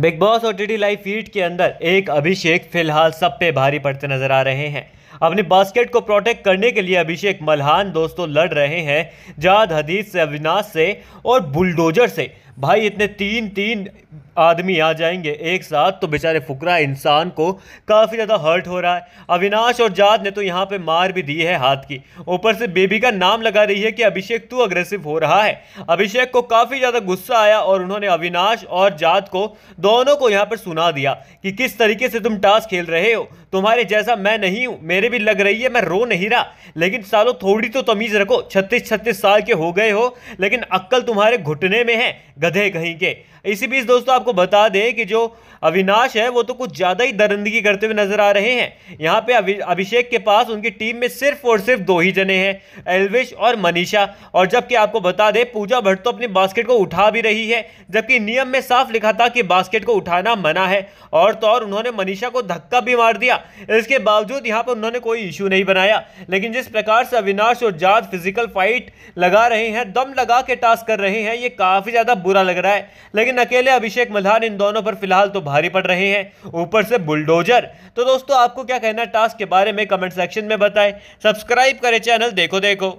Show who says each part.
Speaker 1: big boss और T live feed के अंदर एक अभिषेक फिलहाल सब पे भारी पड़ते नजर आ रहे हैं अपने बास्केट को प्रोटेक्ट करने के लिए अभिषेक मल्हान दोस्तों लड़ रहे हैं जाद हदीस से अविनाश से और बुलडोजर से भाई इतने तीन तीन आदमी आ जाएंगे एक साथ तो बेचारे फुकरा इंसान को काफ़ी ज़्यादा हर्ट हो रहा है अविनाश और जात ने तो यहाँ पे मार भी दी है हाथ की ऊपर से बेबी का नाम लगा रही है कि अभिषेक तू अग्रेसिव हो रहा है अभिषेक को काफ़ी ज़्यादा गुस्सा आया और उन्होंने अविनाश और जात को दोनों को यहाँ पर सुना दिया कि किस तरीके से तुम टास्क खेल रहे हो तुम्हारे जैसा मैं नहीं हूँ मेरे भी लग रही है मैं रो नहीं रहा लेकिन सालों थोड़ी तो तमीज़ रखो छत्तीस छत्तीस साल के हो गए हो लेकिन अक्कल तुम्हारे घुटने में है गधे कहीं के इसी बीच दोस्तों आप आपको बता दें कि जो अविनाश है वो तो कुछ ज़्यादा ही दरंदगी करते हुए नजर आ रहे हैं यहाँ पे अभिषेक के पास उनकी टीम में सिर्फ और सिर्फ दो ही जने हैं एलविश और मनीषा और जबकि आपको बता दें पूजा भट्ट तो अपनी बास्केट को उठा भी रही है जबकि नियम में साफ लिखा था कि बास्केट को उठाना मना है और तो और उन्होंने मनीषा को धक्का भी मार दिया इसके बावजूद यहाँ पर उन्होंने कोई इशू नहीं बनाया लेकिन जिस प्रकार से अविनाश और जात फिजिकल फाइट लगा रहे हैं दम लगा के टास्क कर रहे हैं ये काफ़ी ज़्यादा बुरा लग रहा है लेकिन अकेले अभिषेक मल्हार इन दोनों पर फिलहाल तो भारी पड़ रहे हैं ऊपर से बुलडोजर तो दोस्तों आपको क्या कहना है टास्क के बारे में कमेंट सेक्शन में बताएं सब्सक्राइब करें चैनल देखो देखो